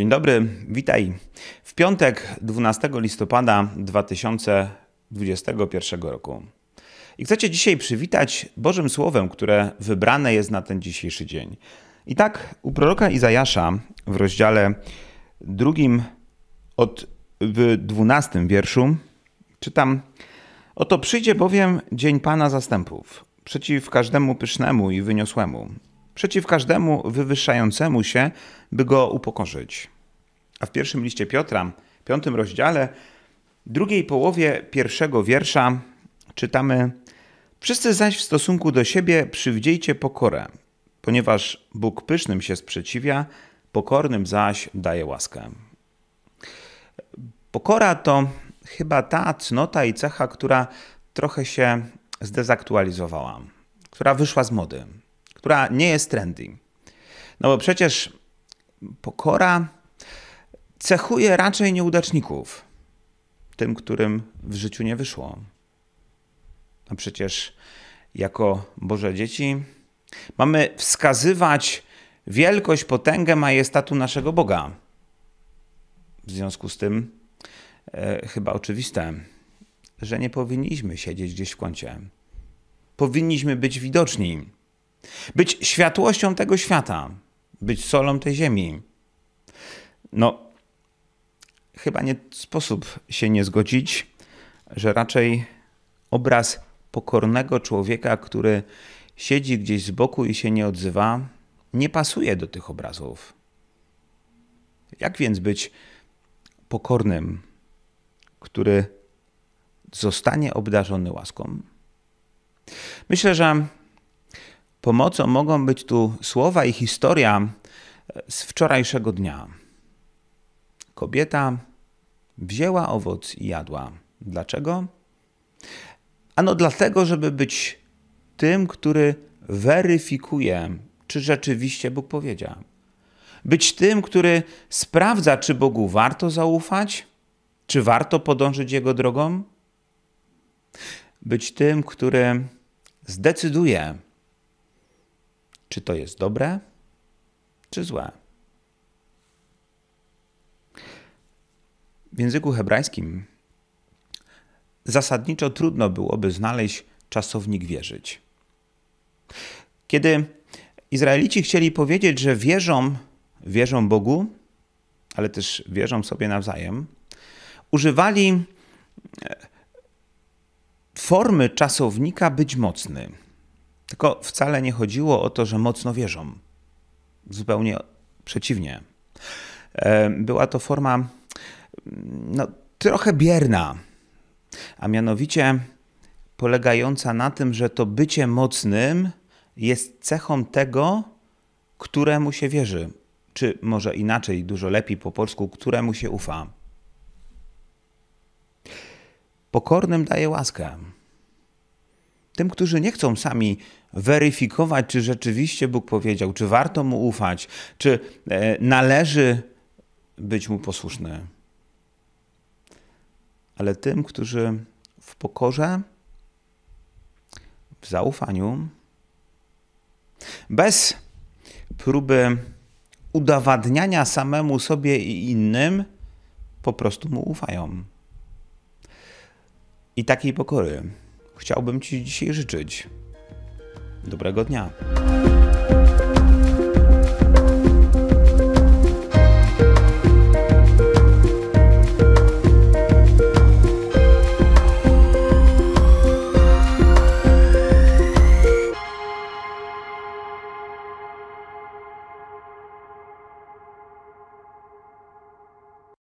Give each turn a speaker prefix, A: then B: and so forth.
A: Dzień dobry, witaj. W piątek 12 listopada 2021 roku. I chcecie dzisiaj przywitać Bożym Słowem, które wybrane jest na ten dzisiejszy dzień. I tak u proroka Izajasza w rozdziale drugim od w 12 wierszu czytam Oto przyjdzie bowiem dzień Pana zastępów, przeciw każdemu pysznemu i wyniosłemu, przeciw każdemu wywyższającemu się, by go upokorzyć. A w pierwszym liście Piotra, piątym rozdziale, drugiej połowie pierwszego wiersza czytamy: Wszyscy zaś w stosunku do siebie przywdziejcie pokorę, ponieważ Bóg pysznym się sprzeciwia, pokornym zaś daje łaskę. Pokora to chyba ta cnota i cecha, która trochę się zdezaktualizowała, która wyszła z mody, która nie jest trendy. No bo przecież pokora cechuje raczej nieudaczników, tym, którym w życiu nie wyszło. A przecież jako Boże dzieci mamy wskazywać wielkość, potęgę, majestatu naszego Boga. W związku z tym e, chyba oczywiste, że nie powinniśmy siedzieć gdzieś w kącie. Powinniśmy być widoczni, być światłością tego świata, być solą tej ziemi. No, chyba nie sposób się nie zgodzić, że raczej obraz pokornego człowieka, który siedzi gdzieś z boku i się nie odzywa, nie pasuje do tych obrazów. Jak więc być pokornym, który zostanie obdarzony łaską? Myślę, że pomocą mogą być tu słowa i historia z wczorajszego dnia. Kobieta Wzięła owoc i jadła. Dlaczego? Ano dlatego, żeby być tym, który weryfikuje, czy rzeczywiście Bóg powiedział. Być tym, który sprawdza, czy Bogu warto zaufać, czy warto podążyć Jego drogą. Być tym, który zdecyduje, czy to jest dobre, czy złe. W języku hebrajskim zasadniczo trudno byłoby znaleźć czasownik wierzyć. Kiedy Izraelici chcieli powiedzieć, że wierzą, wierzą Bogu, ale też wierzą sobie nawzajem, używali e, formy czasownika być mocny. Tylko wcale nie chodziło o to, że mocno wierzą. Zupełnie przeciwnie. E, była to forma no, trochę bierna, a mianowicie polegająca na tym, że to bycie mocnym jest cechą tego, któremu się wierzy. Czy może inaczej, dużo lepiej po polsku, któremu się ufa. Pokornym daje łaskę. Tym, którzy nie chcą sami weryfikować, czy rzeczywiście Bóg powiedział, czy warto mu ufać, czy e, należy być mu posłuszny ale tym, którzy w pokorze, w zaufaniu, bez próby udowadniania samemu sobie i innym, po prostu mu ufają. I takiej pokory chciałbym Ci dzisiaj życzyć. Dobrego dnia.